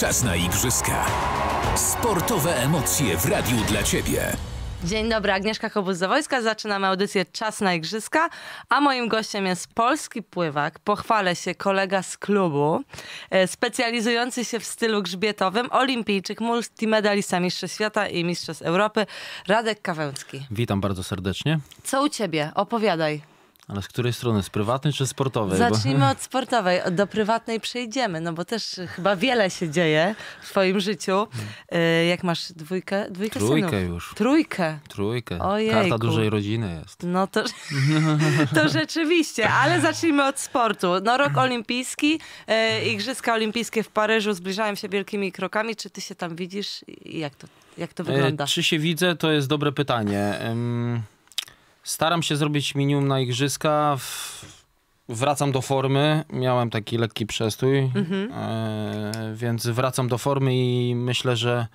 Czas na igrzyska. Sportowe emocje w radiu dla Ciebie. Dzień dobry, Agnieszka Kobuz-Zawojska. Zaczynamy audycję Czas na Igrzyska, a moim gościem jest polski pływak, pochwalę się, kolega z klubu, e, specjalizujący się w stylu grzbietowym, olimpijczyk, multimedalista Mistrzostw Świata i Mistrzostw Europy, Radek Kawęcki. Witam bardzo serdecznie. Co u ciebie? Opowiadaj. Ale z której strony? Z prywatnej czy sportowej? Zacznijmy bo... od sportowej. Do prywatnej przejdziemy, no bo też chyba wiele się dzieje w twoim życiu. Y, jak masz dwójkę? dwójkę Trójkę synów. już. Trójkę. Trójkę. Ojejku. Karta dużej rodziny jest. No to, to rzeczywiście, ale zacznijmy od sportu. No rok olimpijski, y, Igrzyska Olimpijskie w Paryżu zbliżają się wielkimi krokami. Czy ty się tam widzisz? Jak to, jak to y, wygląda? Czy się widzę? To jest dobre pytanie. Um... Staram się zrobić minimum na igrzyska. Wracam do formy. Miałem taki lekki przestój, mhm. e, więc wracam do formy i myślę, że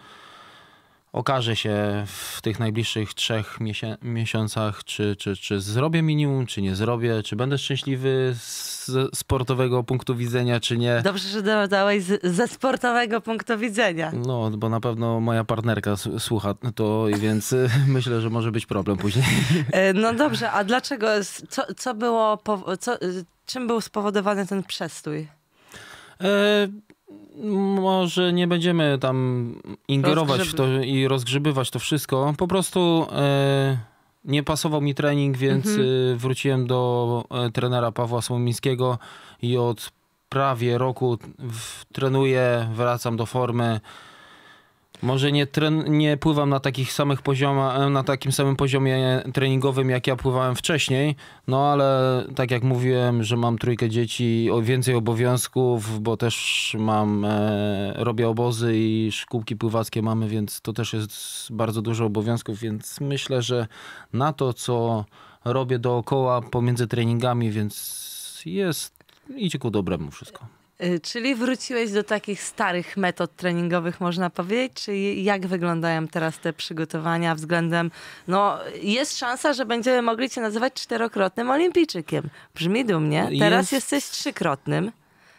okaże się w tych najbliższych trzech miesię miesiącach, czy, czy, czy zrobię minimum, czy nie zrobię, czy będę szczęśliwy z sportowego punktu widzenia, czy nie. Dobrze, że dodałeś ze sportowego punktu widzenia. No, bo na pewno moja partnerka słucha to, więc y, myślę, że może być problem później. E, no dobrze, a dlaczego, co, co było, co, y, czym był spowodowany ten przestój? E, może nie będziemy tam ingerować Rozgrzyb... w to i rozgrzybywać to wszystko. Po prostu e, nie pasował mi trening, więc mhm. E, wróciłem do e, trenera Pawła Słomińskiego i od prawie roku w, trenuję, wracam do formy. Może nie, tren, nie pływam na takich samych poziomach, e, na takim samym poziomie treningowym, jak ja pływałem wcześniej, no ale tak jak mówiłem, że mam trójkę dzieci, więcej obowiązków, bo też mam, e, robię obozy i szkółki pływackie mamy, więc to też jest bardzo dużo obowiązków, więc myślę, że na to, co robię dookoła pomiędzy treningami, więc jest idzie ku dobremu wszystko. Y, czyli wróciłeś do takich starych metod treningowych, można powiedzieć? Czy jak wyglądają teraz te przygotowania względem. No, jest szansa, że będziemy mogli Cię nazywać czterokrotnym olimpijczykiem. Brzmi dumnie. Teraz jest... jesteś trzykrotnym.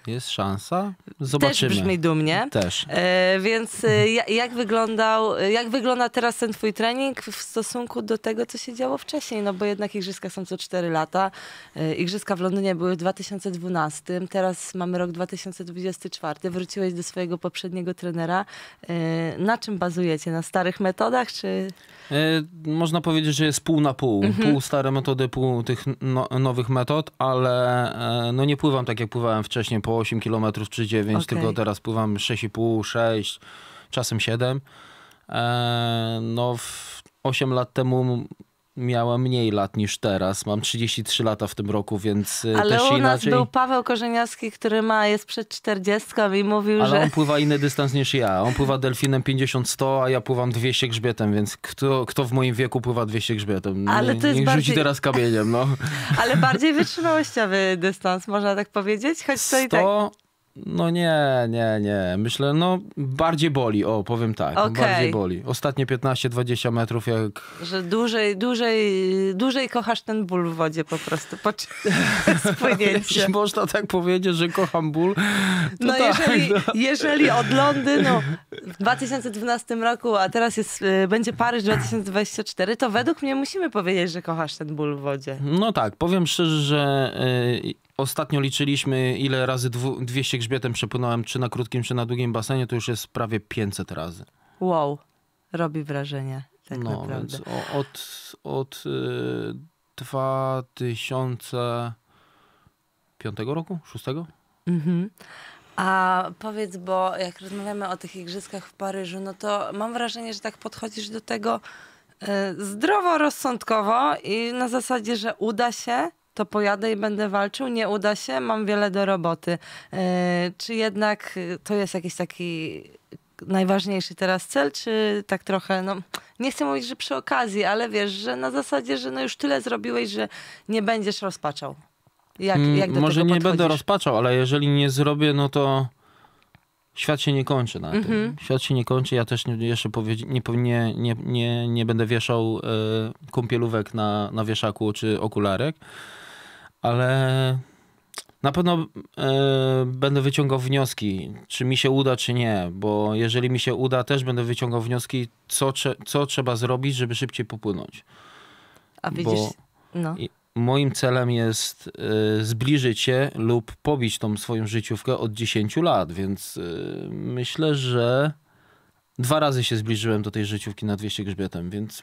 Jest szansa? Zobaczymy. Też brzmi dumnie. Też. E, więc e, jak, wyglądał, e, jak wygląda teraz ten twój trening w stosunku do tego, co się działo wcześniej? No bo jednak igrzyska są co 4 lata. E, igrzyska w Londynie były w 2012, teraz mamy rok 2024. Wróciłeś do swojego poprzedniego trenera. E, na czym bazujecie? Na starych metodach, czy... E, można powiedzieć, że jest pół na pół. Mhm. Pół stare metody, pół tych no, nowych metod, ale no nie pływam tak, jak pływałem wcześniej po po 8 km czy 9, okay. tylko teraz pływam 6,5, 6, czasem 7. E, no, 8 lat temu miałem mniej lat niż teraz. Mam 33 lata w tym roku, więc y, Ale też u nas inaczej... był Paweł Korzeniowski, który ma, jest przed 40 i mówił, Ale że... Ale on pływa inny dystans niż ja. On pływa delfinem 50-100, a ja pływam 200 grzbietem, więc kto, kto w moim wieku pływa 200 grzbietem? Nie, no, Ale to jest niech bardziej... rzuci teraz kamieniem, no. Ale bardziej wytrzymałościowy dystans, można tak powiedzieć, choć to i tak... No nie, nie, nie. Myślę, no bardziej boli, o powiem tak. No, okay. Bardziej boli. Ostatnie 15-20 metrów jak... Że dłużej, dłużej, dłużej kochasz ten ból w wodzie po prostu. Po spłynięcie. Można tak powiedzieć, że kocham ból. no, tak, jeżeli, no. jeżeli od Londynu w 2012 roku, a teraz jest, y, będzie Paryż 2024, to według mnie musimy powiedzieć, że kochasz ten ból w wodzie. No tak, powiem szczerze, że y, Ostatnio liczyliśmy, ile razy 200 grzbietem przepłynąłem, czy na krótkim, czy na długim basenie, to już jest prawie 500 razy. Wow, robi wrażenie. Tak no, naprawdę. więc o, od, od y, 2005 roku, 2006? Mhm. A powiedz, bo jak rozmawiamy o tych igrzyskach w Paryżu, no to mam wrażenie, że tak podchodzisz do tego y, zdroworozsądkowo i na zasadzie, że uda się, to pojadę i będę walczył, nie uda się, mam wiele do roboty. E, czy jednak e, to jest jakiś taki najważniejszy teraz cel, czy tak trochę, no nie chcę mówić, że przy okazji, ale wiesz, że na zasadzie, że no już tyle zrobiłeś, że nie będziesz rozpaczał. Jak, mm, jak do Może tego nie będę rozpaczał, ale jeżeli nie zrobię, no to świat się nie kończy na tym. Mm -hmm. Świat się nie kończy, ja też nie, jeszcze nie, nie, nie, nie, nie będę wieszał y, kąpielówek na, na wieszaku czy okularek ale na pewno e, będę wyciągał wnioski, czy mi się uda, czy nie, bo jeżeli mi się uda, też będę wyciągał wnioski, co, co trzeba zrobić, żeby szybciej popłynąć. A widzisz, bo no. moim celem jest e, zbliżyć się lub pobić tą swoją życiówkę od 10 lat, więc e, myślę, że dwa razy się zbliżyłem do tej życiówki na 200 grzbietem, więc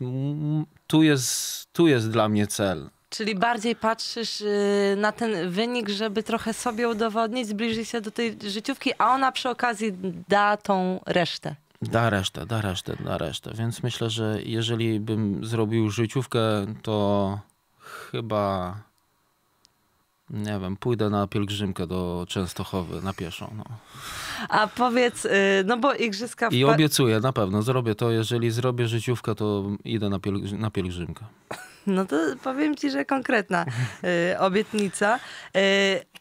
tu jest, tu jest dla mnie cel. Czyli bardziej patrzysz y, na ten wynik, żeby trochę sobie udowodnić, zbliżyć się do tej życiówki, a ona przy okazji da tą resztę. Da resztę, da resztę, da resztę. Więc myślę, że jeżeli bym zrobił życiówkę, to chyba nie wiem, pójdę na pielgrzymkę do Częstochowy, na pieszo. No. A powiedz, y, no bo igrzyska... W... I obiecuję, na pewno zrobię to. Jeżeli zrobię życiówkę, to idę na, pielgrzy na pielgrzymkę. No to powiem ci, że konkretna y, obietnica. Y,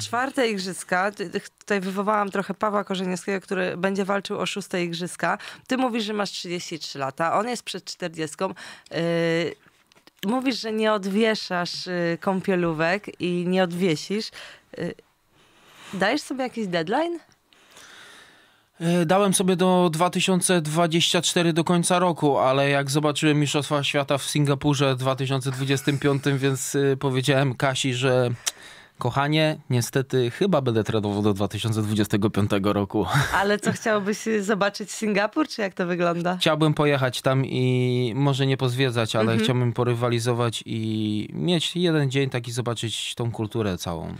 Czwarte igrzyska, tutaj wywołałam trochę Pawła Korzeniowskiego, który będzie walczył o szóste igrzyska. Ty mówisz, że masz 33 lata, on jest przed 40. Y, mówisz, że nie odwieszasz yy, kąpielówek i nie odwiesisz. Y, dajesz sobie jakiś deadline? E, dałem sobie do 2024 do końca roku, ale jak zobaczyłem Mistrzostwa Świata w Singapurze w 2025, więc e, powiedziałem Kasi, że kochanie, niestety chyba będę trenował do 2025 roku. Ale co chciałbyś zobaczyć Singapur, czy jak to wygląda? Chciałbym pojechać tam i może nie pozwiedzać, ale mhm. chciałbym porywalizować i mieć jeden dzień taki, zobaczyć tą kulturę całą.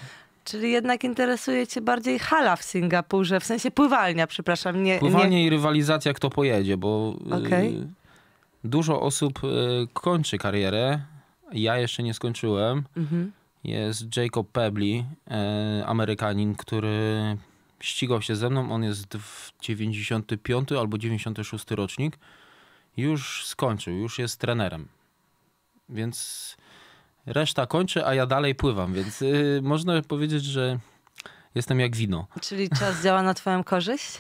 Czyli jednak interesuje cię bardziej hala w Singapurze, w sensie pływalnia, przepraszam. Nie, Pływanie nie... i rywalizacja, kto pojedzie, bo okay. y, dużo osób y, kończy karierę. Ja jeszcze nie skończyłem. Mhm. Jest Jacob Pebli, y, Amerykanin, który ścigał się ze mną. On jest w 95 albo 96 rocznik. Już skończył, już jest trenerem. Więc reszta kończy, a ja dalej pływam, więc yy, można powiedzieć, że jestem jak wino. Czyli czas działa na twoją korzyść?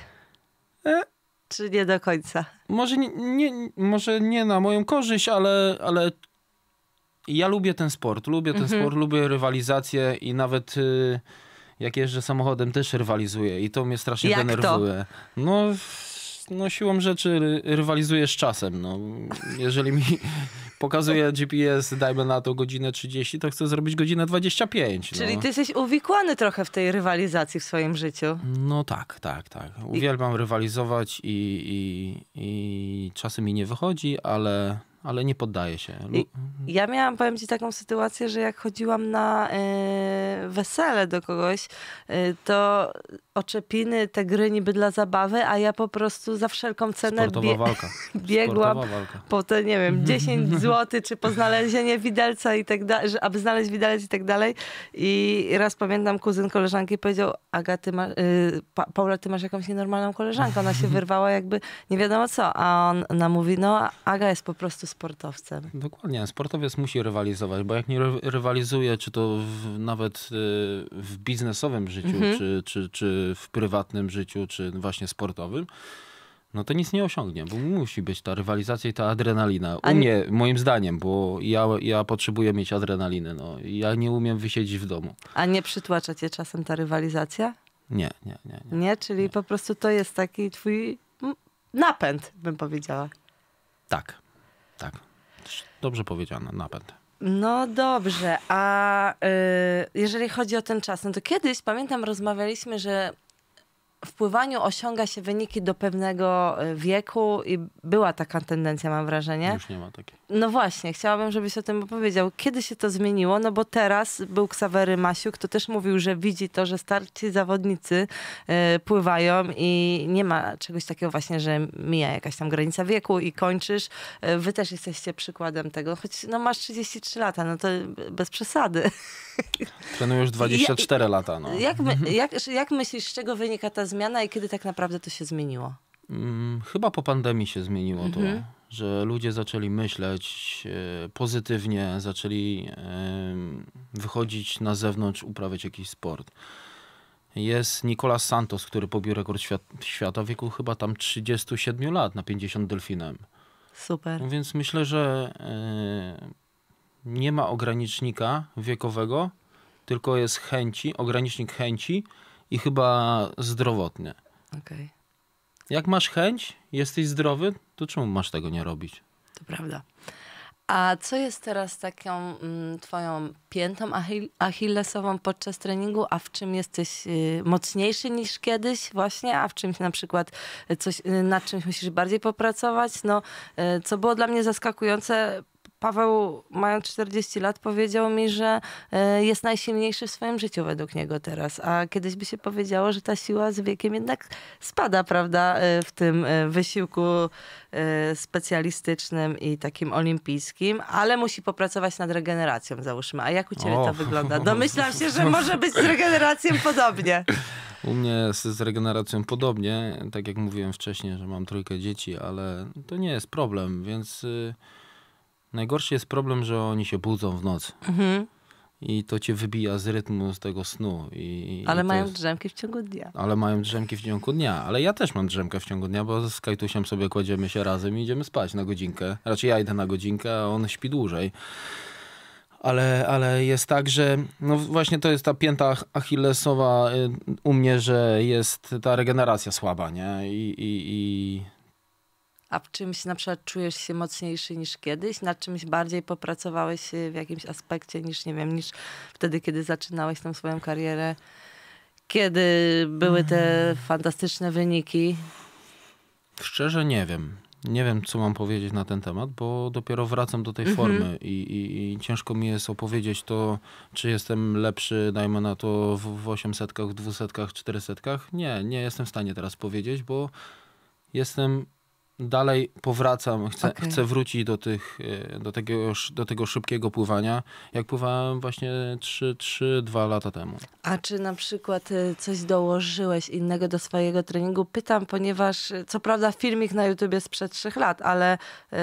E? Czy nie do końca? Może nie, nie, może nie na moją korzyść, ale, ale ja lubię ten sport, lubię ten mhm. sport, lubię rywalizację i nawet... Yy, jak jeżdżę samochodem, też rywalizuję i to mnie strasznie jak denerwuje. To? No, no siłą rzeczy rywalizuję z czasem. No. Jeżeli mi pokazuje GPS, dajmy na to godzinę 30, to chcę zrobić godzinę 25. No. Czyli no. ty jesteś uwikłany trochę w tej rywalizacji w swoim życiu. No tak, tak, tak. Uwielbiam I... rywalizować i, i, i czasem mi nie wychodzi, ale ale nie poddaje się. Ja miałam, powiem ci, taką sytuację, że jak chodziłam na y, wesele do kogoś, y, to oczepiny, te gry niby dla zabawy, a ja po prostu za wszelką cenę bie walka. biegłam walka. po te, nie wiem, 10 zł, czy po znalezienie widelca i tak dalej, aby znaleźć widelec i tak dalej. I raz pamiętam, kuzyn koleżanki powiedział, Aga, ty masz, y, pa Paula, ty masz jakąś nienormalną koleżankę, ona się wyrwała jakby nie wiadomo co, a on, ona mówi, no Aga jest po prostu sportowcem. Dokładnie, sportowiec musi rywalizować, bo jak nie rywalizuje, czy to w, nawet y, w biznesowym życiu, mhm. czy, czy, czy w prywatnym życiu, czy właśnie sportowym, no to nic nie osiągnie, bo musi być ta rywalizacja i ta adrenalina. U mnie, moim zdaniem, bo ja, ja potrzebuję mieć adrenalinę. No. Ja nie umiem wysiedzieć w domu. A nie przytłacza cię czasem ta rywalizacja? Nie, nie, nie. Nie, nie? czyli nie. po prostu to jest taki twój napęd, bym powiedziała. Tak. Tak. Dobrze powiedziane, napęd. No dobrze, a y, jeżeli chodzi o ten czas, no to kiedyś pamiętam, rozmawialiśmy, że w pływaniu osiąga się wyniki do pewnego y, wieku i była taka tendencja, mam wrażenie. Już nie ma takiej. No właśnie, chciałabym, żebyś o tym opowiedział. Kiedy się to zmieniło? No bo teraz był Ksawery Masiuk, to też mówił, że widzi to, że starci zawodnicy y, pływają i nie ma czegoś takiego właśnie, że mija jakaś tam granica wieku i kończysz. E, wy też jesteście przykładem tego, choć no masz 33 lata, no to bez przesady. Trenuję już 24 ja, lata. No. Jak, my, mhm. jak, jak myślisz, z czego wynika ta zmiana i kiedy tak naprawdę to się zmieniło? Hmm, chyba po pandemii się zmieniło mhm. to że ludzie zaczęli myśleć e, pozytywnie, zaczęli wychodzić na zewnątrz, uprawiać jakiś sport. Jest Nicolas Santos, który pobił rekord świat, świata w wieku chyba tam 37 lat na 50 delfinem. Super. Więc myślę, że e, nie ma ogranicznika wiekowego, tylko jest chęci, ogranicznik chęci i chyba zdrowotny. Okej. Okay. Jak masz chęć, jesteś zdrowy, to czemu masz tego nie robić? To prawda. A co jest teraz taką mm, twoją piętą achillesową podczas treningu, a w czym jesteś y, mocniejszy niż kiedyś właśnie, a w czymś na przykład y, coś, y, nad czymś musisz bardziej popracować? No, co było dla mnie zaskakujące, Paweł, mając 40 lat, powiedział mi, że e, jest najsilniejszy w swoim życiu według niego teraz. A kiedyś by się powiedziało, że ta siła z wiekiem jednak spada, prawda, e, w tym e, wysiłku specjalistycznym i takim olimpijskim, ale musi popracować nad regeneracją, załóżmy. A jak u ciebie o. to wygląda? Domyślam się, że może być z regeneracją podobnie. U mnie z regeneracją podobnie. Tak jak mówiłem wcześniej, że mam trójkę dzieci, ale to nie jest problem, więc. Y, Najgorszy jest problem, że oni się budzą w nocy. Mhm. I to cię wybija z rytmu z tego snu. I, ale i mają jest... drzemki w ciągu dnia. Ale mają drzemki w ciągu dnia. Ale ja też mam drzemkę w ciągu dnia, bo z Kajtusiem sobie kładziemy się razem i idziemy spać na godzinkę. Raczej ja idę na godzinkę, a on śpi dłużej ale, ale jest tak, że no właśnie to jest ta pięta achillesowa y, u mnie, że jest ta regeneracja słaba, nie? I, i, i a w czymś na przykład czujesz się mocniejszy niż kiedyś, nad czymś bardziej popracowałeś w jakimś aspekcie niż, nie wiem, niż wtedy, kiedy zaczynałeś tam swoją karierę, kiedy były te hmm. fantastyczne wyniki? Szczerze nie wiem. Nie wiem, co mam powiedzieć na ten temat, bo dopiero wracam do tej mhm. formy i, i, i, ciężko mi jest opowiedzieć to, czy jestem lepszy, dajmy na to, w, w 800, w 200, 400. Nie, nie jestem w stanie teraz powiedzieć, bo jestem dalej powracam, chcę, okay. chcę wrócić do, tych, e, do, tego, do tego szybkiego pływania, jak pływałem właśnie 3-2 lata temu. A czy na przykład e, coś dołożyłeś innego do swojego treningu? Pytam, ponieważ e, co prawda filmik na YouTubie sprzed 3 lat, ale... Yy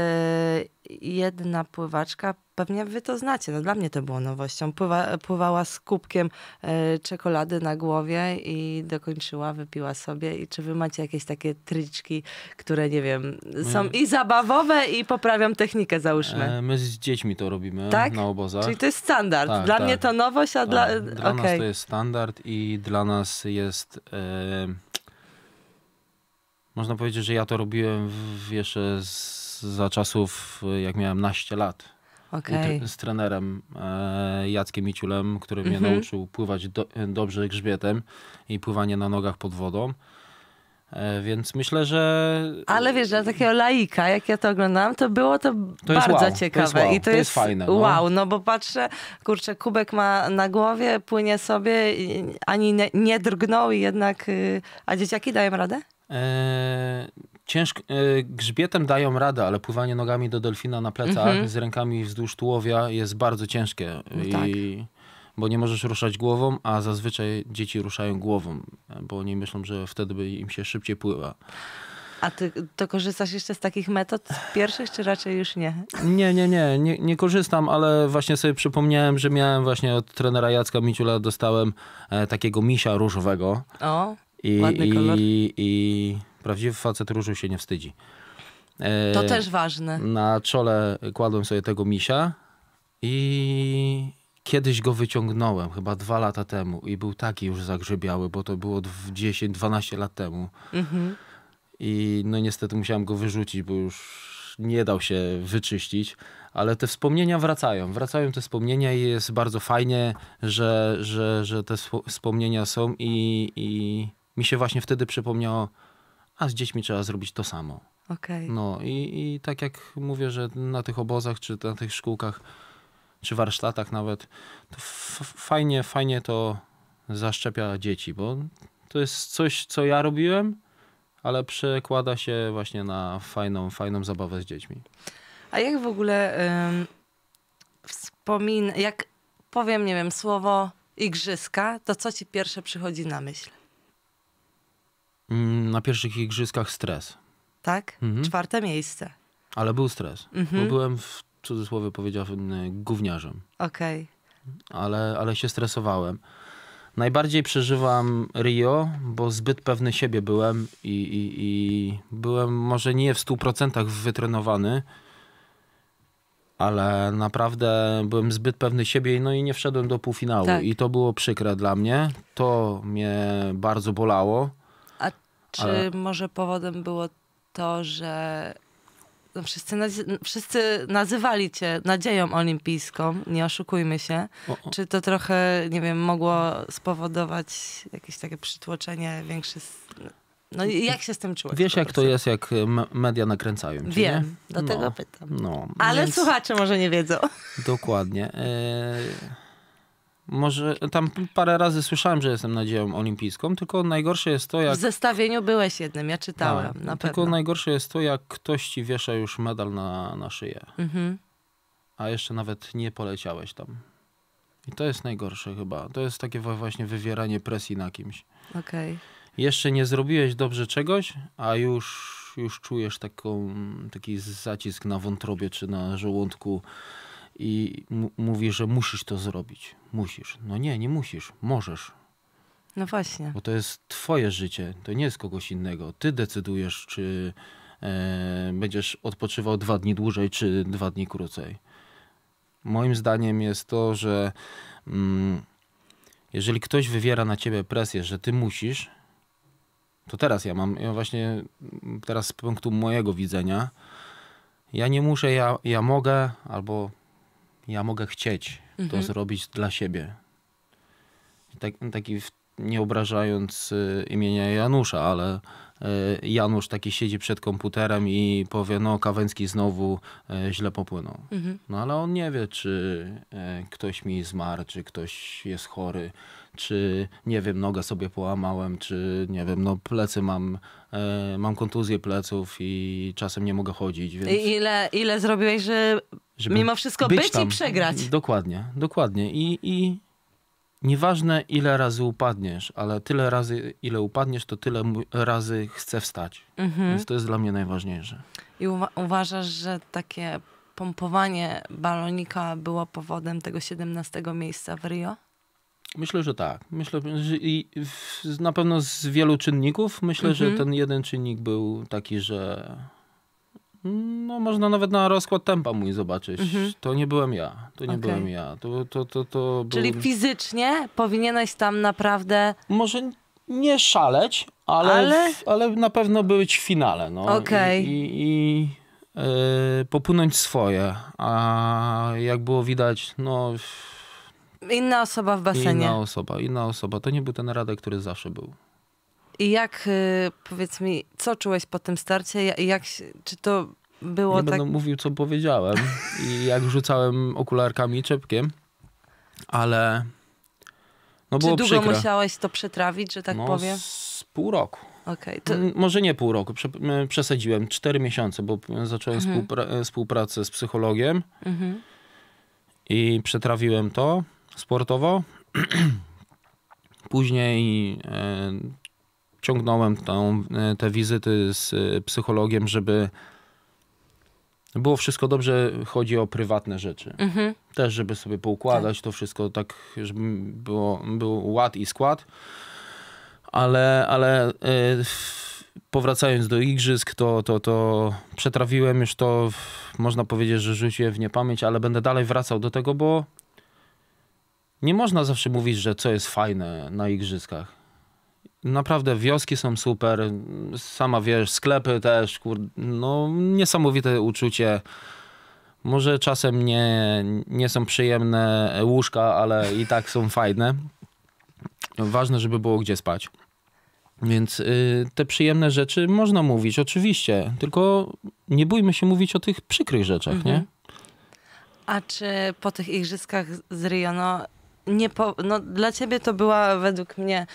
jedna pływaczka, pewnie wy to znacie, no dla mnie to było nowością, Pływa, pływała z kubkiem e, czekolady na głowie i dokończyła, wypiła sobie. I czy wy macie jakieś takie triczki, które nie wiem, są My... i zabawowe i poprawią technikę załóżmy? E, my z dziećmi to robimy tak? na obozach. Czyli to jest standard. Tak, dla tak. mnie to nowość, a dla... Tak. Dla okay. nas to jest standard i dla nas jest... E, można powiedzieć, że ja to robiłem w, jeszcze z za czasów, y, jak miałem naście lat. Okay. Z trenerem e, Jackiem Miciulem, który mnie mhm. nauczył pływać do, e, dobrze grzbietem i pływanie na nogach pod wodą. E, więc myślę, że. Ale wiesz, że takiego laika, jak ja to oglądam, to było to, to bardzo wow, ciekawe. To wow, I to, to jest, jest, fajne. No. Wow, no. bo patrzę, kurczę, kubek ma na głowie, płynie sobie, ani nie, nie drgnął i jednak. Y, a dzieciaki dają radę? ciężk, e, grzbietem dają radę, ale pływanie nogami do delfina na plecach mhm. z rękami wzdłuż tułowia jest bardzo ciężkie. No I, tak. Bo nie możesz ruszać głową, a zazwyczaj dzieci ruszają głową, bo oni myślą, że wtedy by im się szybciej pływa. A ty to korzystasz jeszcze z takich metod pierwszych, czy raczej już nie? Nie, nie, nie, nie, nie korzystam, ale właśnie sobie przypomniałem, że miałem właśnie od trenera Jacka Miciula dostałem e, takiego misia różowego. O, I, ładny i, kolor. I, i Prawdziwy facet różu się nie wstydzi. E, to też ważne. Na czole kładłem sobie tego misia i kiedyś go wyciągnąłem, chyba dwa lata temu i był taki już zagrzebiały, bo to było 10-12 lat temu. Mhm. I no niestety musiałem go wyrzucić, bo już nie dał się wyczyścić, ale te wspomnienia wracają. Wracają te wspomnienia i jest bardzo fajnie, że, że, że te wspomnienia są i, i mi się właśnie wtedy przypomniało a z dziećmi trzeba zrobić to samo. Okay. No i, i tak jak mówię, że na tych obozach, czy na tych szkółkach, czy warsztatach nawet, to fajnie, fajnie to zaszczepia dzieci, bo to jest coś, co ja robiłem, ale przekłada się właśnie na fajną, fajną zabawę z dziećmi. A jak w ogóle ym, wspomin, jak powiem, nie wiem, słowo igrzyska, to co ci pierwsze przychodzi na myśl? Mm, na pierwszych igrzyskach stres. Tak? Mhm. Czwarte miejsce. Ale był stres, mhm. bo byłem w cudzysłowie powiedziałbym e, gówniarzem. Okej. Okay. Ale, ale się stresowałem. Najbardziej przeżywam Rio, bo zbyt pewny siebie byłem i, i, i byłem może nie w 100% wytrenowany, ale naprawdę byłem zbyt pewny siebie no i nie wszedłem do półfinału. Tak. I to było przykre dla mnie. To mnie bardzo bolało. Czy Ale... może powodem było to, że no wszyscy, wszyscy nazywali cię nadzieją olimpijską, nie oszukujmy się. O, o. Czy to trochę, nie wiem, mogło spowodować jakieś takie przytłoczenie większe? No jak się z tym czułeś? Wiesz, jak to jest, jak e, media nakręcają cię, Wiem, nie? do tego no. pytam. No, Ale więc... słuchacze może nie wiedzą. Dokładnie. E, może tam parę razy słyszałem, że jestem nadzieją olimpijską, tylko najgorsze jest to, jak. W zestawieniu byłeś jednym, ja czytałem. Tak, na tylko pewno. najgorsze jest to, jak ktoś ci wiesza już medal na, na szyję. Mhm. A jeszcze nawet nie poleciałeś tam. I to jest najgorsze chyba. To jest takie właśnie wywieranie presji na kimś. Okej. Okay. Jeszcze nie zrobiłeś dobrze czegoś, a już, już czujesz taką, taki zacisk na wątrobie czy na żołądku i mówi, że musisz to zrobić. Musisz. No nie, nie musisz. Możesz. No właśnie. Bo to jest twoje życie, to nie jest kogoś innego. Ty decydujesz, czy e, będziesz odpoczywał dwa dni dłużej, czy dwa dni krócej. Moim zdaniem jest to, że mm, jeżeli ktoś wywiera na ciebie presję, że ty musisz, to teraz ja mam, ja właśnie mm, teraz z punktu mojego widzenia, ja nie muszę, ja, ja mogę, albo ja mogę chcieć mhm. to zrobić dla siebie. Tak, taki, nie obrażając y, imienia Janusza, ale y, Janusz taki siedzi przed komputerem i powie, no Kawęcki znowu y, źle popłynął. Mhm. No ale on nie wie, czy ktoś mi zmarł, czy ktoś jest chory, czy nie wiem, nogę sobie połamałem, czy nie wiem, no plecy mam, mam kontuzję pleców i czasem nie mogę chodzić. Więc... Ile, ile zrobiłeś, że żeby Mimo wszystko być, być i przegrać. Dokładnie, dokładnie. I, I nieważne ile razy upadniesz, ale tyle razy ile upadniesz, to tyle razy chcę wstać. Mhm. Więc to jest dla mnie najważniejsze. I uwa uważasz, że takie pompowanie balonika było powodem tego 17 miejsca w Rio? Myślę, że tak. Myślę, że i na pewno z wielu czynników. Myślę, mhm. że ten jeden czynnik był taki, że no można nawet na rozkład tempa mój zobaczyć. Mhm. To nie byłem ja. To nie okay. byłem ja. To, to, to, to Czyli fizycznie powinieneś tam naprawdę... Może nie szaleć, ale, ale... W, ale na pewno być w finale. No. Okay. I, i, i e, yy, popłynąć swoje. A jak było widać, no... Inna osoba w basenie. Inna osoba, inna osoba. To nie był ten Radek, który zawsze był. I jak, y, powiedz mi, co czułeś po tym starcie? Jak, czy to było Nie tak... będę mówił, co powiedziałem i jak rzucałem okularkami i czepkiem, ale no było Czy długo przykre. musiałeś to przetrawić, że tak no, powiem? Z pół roku. Okay, to... Może nie pół roku, przesadziłem. Cztery miesiące, bo zacząłem mhm. współpracę z psychologiem mhm. i przetrawiłem to sportowo. Później e, ciągnąłem tą, e, te wizyty z e, psychologiem, żeby było wszystko dobrze, chodzi o prywatne rzeczy. Mhm. Też, żeby sobie poukładać tak. to wszystko tak, żeby było, był ład i skład. Ale, ale yy, powracając do igrzysk, to, to, to przetrawiłem już to, można powiedzieć, że rzuciłem w niepamięć, ale będę dalej wracał do tego, bo nie można zawsze mówić, że co jest fajne na igrzyskach. Naprawdę wioski są super, sama wiesz, sklepy też, kur... no niesamowite uczucie. Może czasem nie, nie są przyjemne łóżka, ale i tak są fajne. Ważne, żeby było gdzie spać. Więc y, te przyjemne rzeczy można mówić, oczywiście, tylko nie bójmy się mówić o tych przykrych rzeczach, mhm. nie? A czy po tych igrzyskach z Rio, no, nie po, no, dla ciebie to była według mnie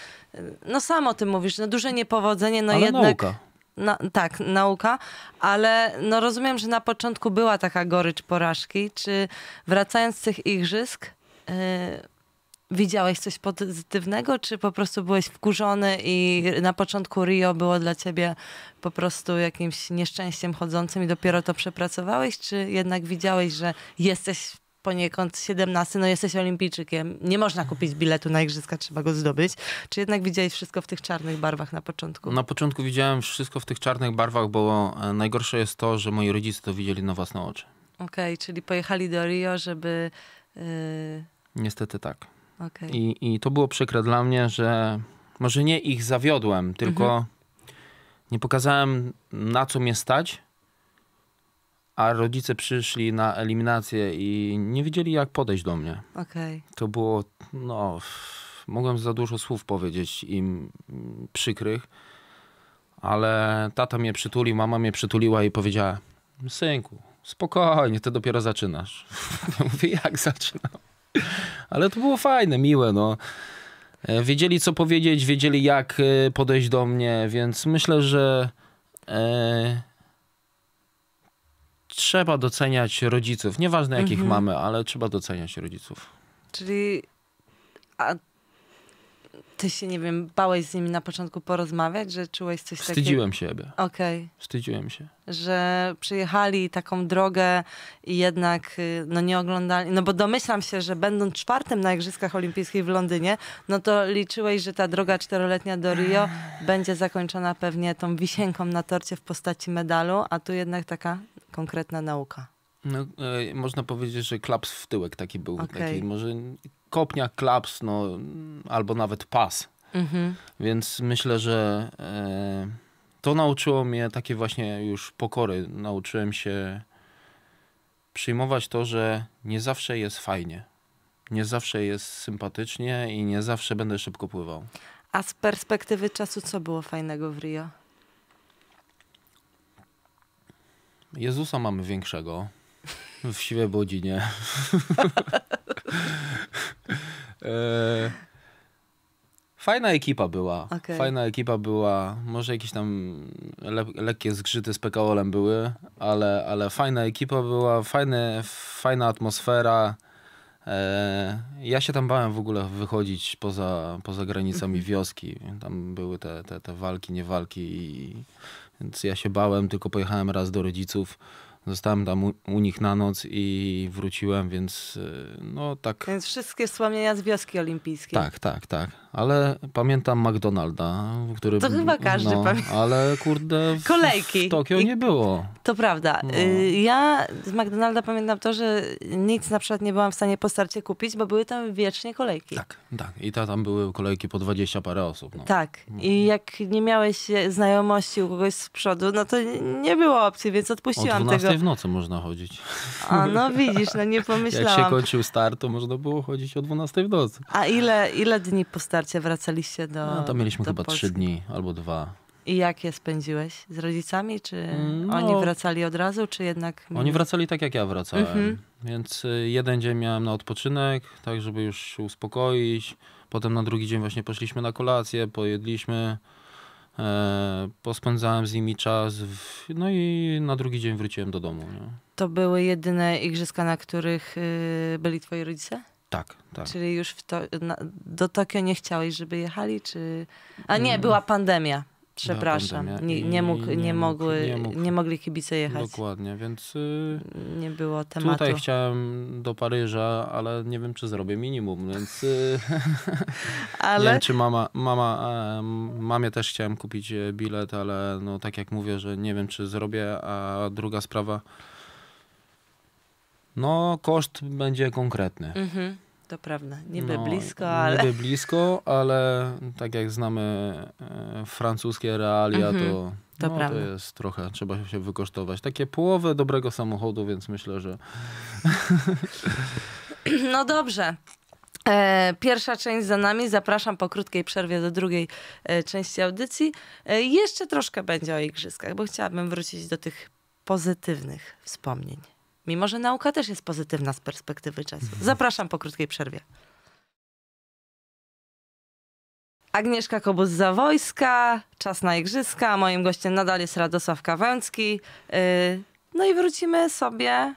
no sam o tym mówisz, no duże niepowodzenie, no Ale jednak... Nauka. tak, nauka, ale no rozumiem, że na początku była taka gorycz porażki. Czy wracając z tych igrzysk, yy, widziałeś coś pozytywnego, czy po prostu byłeś wkurzony i na początku Rio było dla ciebie po prostu jakimś nieszczęściem chodzącym i dopiero to przepracowałeś, czy jednak widziałeś, że jesteś poniekąd 17, no jesteś olimpijczykiem, nie można kupić biletu na igrzyska, trzeba go zdobyć. Czy jednak widziałeś wszystko w tych czarnych barwach na początku? Na początku widziałem wszystko w tych czarnych barwach, bo e, najgorsze jest to, że moi rodzice to widzieli na własne oczy. Okej, okay, czyli pojechali do Rio, żeby... Yy... Niestety tak. Okay. I, I to było przykre dla mnie, że może nie ich zawiodłem, tylko mhm. nie pokazałem na co mnie stać, a rodzice przyszli na eliminację i nie wiedzieli, jak podejść do mnie. Okay. To było, no, mogłem za dużo słów powiedzieć im przykrych, ale tata mnie przytulił, mama mnie przytuliła i powiedziała: Synku, spokojnie, ty dopiero zaczynasz. Ja mówię, jak zaczynam? Ale to było fajne, miłe, no. E, wiedzieli, co powiedzieć, wiedzieli, jak e, podejść do mnie, więc myślę, że. E trzeba doceniać rodziców. Nieważne jakich mhm. mamy, ale trzeba doceniać rodziców. Czyli a ty się, nie wiem, bałeś z nimi na początku porozmawiać, że czułeś coś takiego? Wstydziłem takie... siebie. Okej. Okay. Wstydziłem się. Że przyjechali taką drogę i jednak y, no, nie oglądali, no bo domyślam się, że będąc czwartym na Igrzyskach Olimpijskich w Londynie, no to liczyłeś, że ta droga czteroletnia do Rio mm. będzie zakończona pewnie tą wisienką na torcie w postaci medalu, a tu jednak taka konkretna nauka. No, e, można powiedzieć, że klaps w tyłek taki był. Okay. Taki, może kopnia, klaps, no, albo nawet pas. Mhm. Więc myślę, że e, to nauczyło mnie takie właśnie już pokory. Nauczyłem się przyjmować to, że nie zawsze jest fajnie. Nie zawsze jest sympatycznie i nie zawsze będę szybko pływał. A z perspektywy czasu, co było fajnego w Rio? Jezusa mamy większego. W siwe budzi, nie. E, fajna ekipa była. Okay. Fajna ekipa była. Może jakieś tam le lekkie zgrzyty z PKO-lem były, ale, ale fajna ekipa była, fajne, fajna atmosfera. E, ja się tam bałem w ogóle wychodzić poza, poza granicami mhm. wioski. Tam były te, te, te walki, niewalki. I, więc ja się bałem, tylko pojechałem raz do rodziców. Zostałem tam u, u, nich na noc i wróciłem, więc e, no tak. Więc wszystkie wspomnienia z wioski olimpijskiej. Tak, tak, tak. Ale pamiętam McDonalda, który... To chyba każdy no, pamięta. Ale kurde, w, Kolejki. w Tokio I... nie było. To prawda. No. Y, ja z McDonalda pamiętam to, że nic na przykład nie byłam w stanie po starcie kupić, bo były tam wiecznie kolejki. Tak, tak. I ta, tam były kolejki po 20 parę osób. No. Tak. No. I jak nie miałeś znajomości u kogoś z przodu, no to nie było opcji, więc odpuściłam tego w nocy można chodzić. A no widzisz, no nie pomyślałam. Jak się kończył start, to można było chodzić o 12 w nocy. A ile, ile dni po starcie wracaliście do No to mieliśmy chyba Polski. 3 dni albo dwa. I jak je spędziłeś? Z rodzicami? Czy mm, no, oni wracali od razu, czy jednak... Oni wracali tak, jak ja wracałem. Mhm. Więc y, jeden dzień miałem na odpoczynek, tak żeby już się uspokoić. Potem na drugi dzień właśnie poszliśmy na kolację, pojedliśmy. E, pospędzałem z nimi czas, w, no i na drugi dzień wróciłem do domu. Nie? To były jedyne igrzyska, na których y, byli twoi rodzice? Tak, tak. Czyli już to, na, do Tokio nie chciałeś, żeby jechali, czy... A nie, mm. była pandemia. Przepraszam, nie, nie, mógł, nie, nie, nie, mógł, nie, mogli kibice jechać. Dokładnie, więc y, mm, nie było tematu. Tutaj chciałem do Paryża, ale nie wiem, czy zrobię minimum, więc y, ale... nie wiem, czy mama, mama, mamie też chciałem kupić e, bilet, ale no tak jak mówię, że nie wiem, czy zrobię, a druga sprawa, no koszt będzie konkretny. Mhm. To prawda, niby no, blisko, ale... Niby blisko, ale tak jak znamy e, francuskie realia, mhm, to, to, no, to, jest trochę, trzeba się wykosztować. Takie połowę dobrego samochodu, więc myślę, że... No dobrze. E, pierwsza część za nami. Zapraszam po krótkiej przerwie do drugiej e, części audycji. E, jeszcze troszkę będzie o igrzyskach, bo chciałabym wrócić do tych pozytywnych wspomnień. Mimo, że nauka też jest pozytywna z perspektywy czasu. Mhm. Zapraszam po krótkiej przerwie. Agnieszka kobus za wojska czas na igrzyska. Moim gościem nadal jest Radosław Kawęcki. Y, no i wrócimy sobie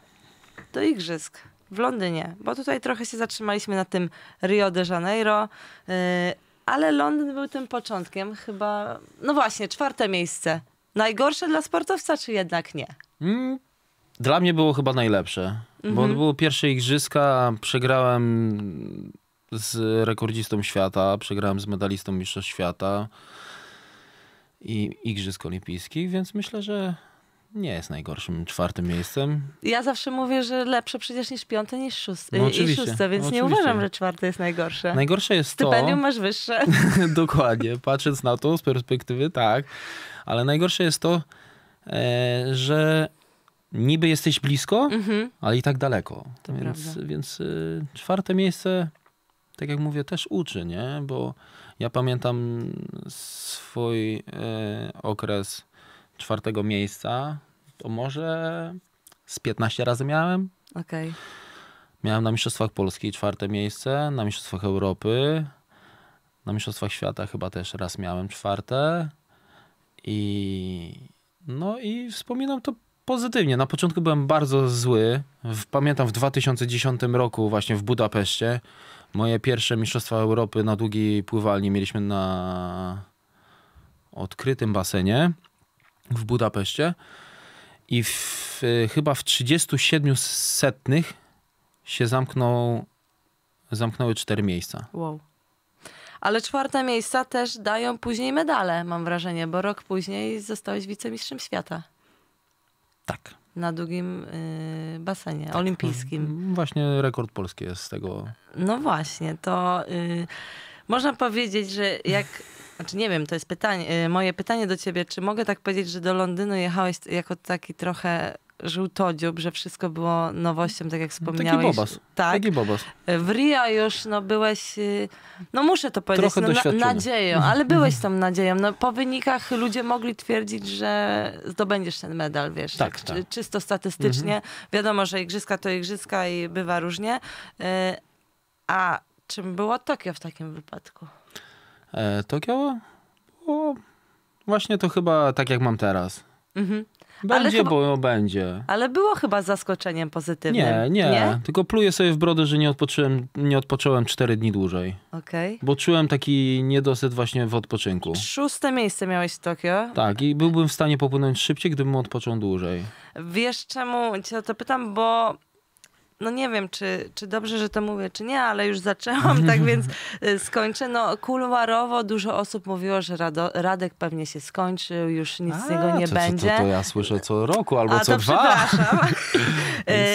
do igrzysk w Londynie, bo tutaj trochę się zatrzymaliśmy na tym Rio de Janeiro, y, ale Londyn był tym początkiem chyba, no właśnie, czwarte miejsce. Najgorsze dla sportowca, czy jednak nie? Mm, dla mnie było chyba najlepsze, mhm. bo było pierwsze igrzyska, przegrałem z rekordzistą świata, przegrałem z medalistą mistrzostw świata i igrzysk olimpijskich, więc myślę, że nie jest najgorszym czwartym miejscem. Ja zawsze mówię, że lepsze przecież niż piąte, niż szóste, no i szóste więc no nie uważam, że czwarte jest najgorsze. Najgorsze jest Stypendium to... Stypendium masz wyższe. Dokładnie, patrząc na to z perspektywy, tak. Ale najgorsze jest to, e, że niby jesteś blisko, mhm. ale i tak daleko. To więc więc y, czwarte miejsce, tak jak mówię, też uczy, nie? Bo ja pamiętam swój y, okres czwartego miejsca, to może z 15 razy miałem. Okej. Okay. Miałem na Mistrzostwach Polski czwarte miejsce, na Mistrzostwach Europy, na Mistrzostwach Świata chyba też raz miałem czwarte. I no i wspominam to pozytywnie. Na początku byłem bardzo zły. Pamiętam w 2010 roku właśnie w Budapeszcie moje pierwsze Mistrzostwa Europy na długiej pływalni mieliśmy na odkrytym basenie w Budapeszcie i w, chyba w 37 setnych się zamknął, zamknęły cztery miejsca. Wow. Ale czwarte miejsca też dają później medale, mam wrażenie, bo rok później zostałeś wicemistrzem świata. Tak. Na długim y, basenie tak. olimpijskim. Mm, właśnie rekord polski jest z tego. No właśnie, to y, można powiedzieć, że jak znaczy nie wiem, to jest pytanie, y, moje pytanie do ciebie, czy mogę tak powiedzieć, że do Londynu jechałeś jako taki trochę żółtodziób, że wszystko było nowością, tak jak wspomniałeś. Taki bobas. Tak. Taki bobas. Y, w Rio już no, byłeś, y, no muszę to powiedzieć, Trochę no, na, nadzieją, mhm. ale byłeś tam mhm. nadzieją. No, po wynikach ludzie mogli twierdzić, że zdobędziesz ten medal, wiesz, tak, tak, tak. czysto statystycznie. Mhm. Wiadomo, że igrzyska to igrzyska i bywa różnie. Y, a czym było Tokio w takim wypadku? E, Tokio? O, właśnie to chyba tak, jak mam teraz. Mhm. Będzie, chyba, bo będzie. Ale było chyba zaskoczeniem pozytywnym. Nie, nie, nie? Tylko pluję sobie w brodę, że nie odpocząłem, nie odpocząłem cztery dni dłużej. Okej. Okay. Bo czułem taki niedosyt właśnie w odpoczynku. Szóste miejsce miałeś w Tokio. Tak, i byłbym w stanie popłynąć szybciej, gdybym odpoczął dłużej. Wiesz czemu cię to pytam, bo no nie wiem, czy, czy dobrze, że to mówię, czy nie, ale już zaczęłam, tak więc y, skończę. No kuluarowo dużo osób mówiło, że Rado, Radek pewnie się skończył, już nic A, z niego nie to, będzie. To, to, ja słyszę co roku albo A, co to dwa. przepraszam.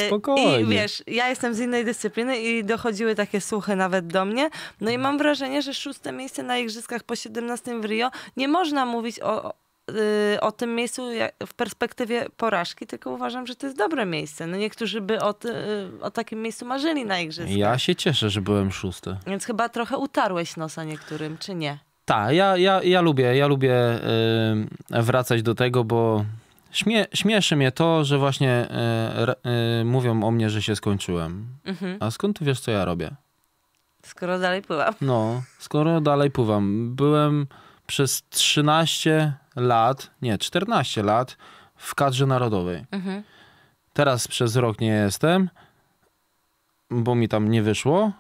Y, spokojnie. I wiesz, ja jestem z innej dyscypliny i dochodziły takie słuchy nawet do mnie. No i mam wrażenie, że szóste miejsce na igrzyskach po 17 w Rio nie można mówić o, Y, o tym miejscu w perspektywie porażki, tylko uważam, że to jest dobre miejsce. No niektórzy by o, ty, y, o takim miejscu marzyli na igrzyskach. Ja się cieszę, że byłem szósty. Więc chyba trochę utarłeś nosa niektórym, czy nie? Tak, ja, ja, ja lubię, ja lubię y, wracać do tego, bo śmie, śmieszy mnie to, że właśnie mówią o mnie, że się skończyłem. Mhm. A skąd ty wiesz, co ja robię? Skoro dalej pływam. No, skoro dalej pływam. Byłem przez 13 lat, nie, 14 lat w kadrze narodowej. Mhm. Teraz przez rok nie jestem, bo mi tam nie wyszło,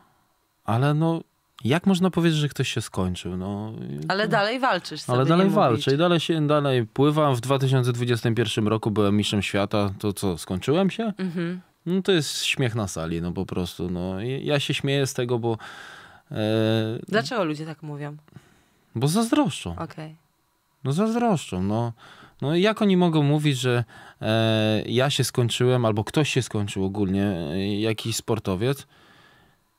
ale no jak można powiedzieć, że ktoś się skończył? No, ale dalej walczysz. Ale dalej walczę i dalej się dalej pływam. W 2021 roku byłem mistrzem świata. To co, skończyłem się? Mhm. No to jest śmiech na sali, no po prostu. No. Ja się śmieję z tego, bo... E, Dlaczego ludzie tak mówią? Bo zazdroszczą. Okej. Okay. No zazdroszczą, no. No jak oni mogą mówić, że e, ja się skończyłem, albo ktoś się skończył ogólnie, e, jakiś sportowiec,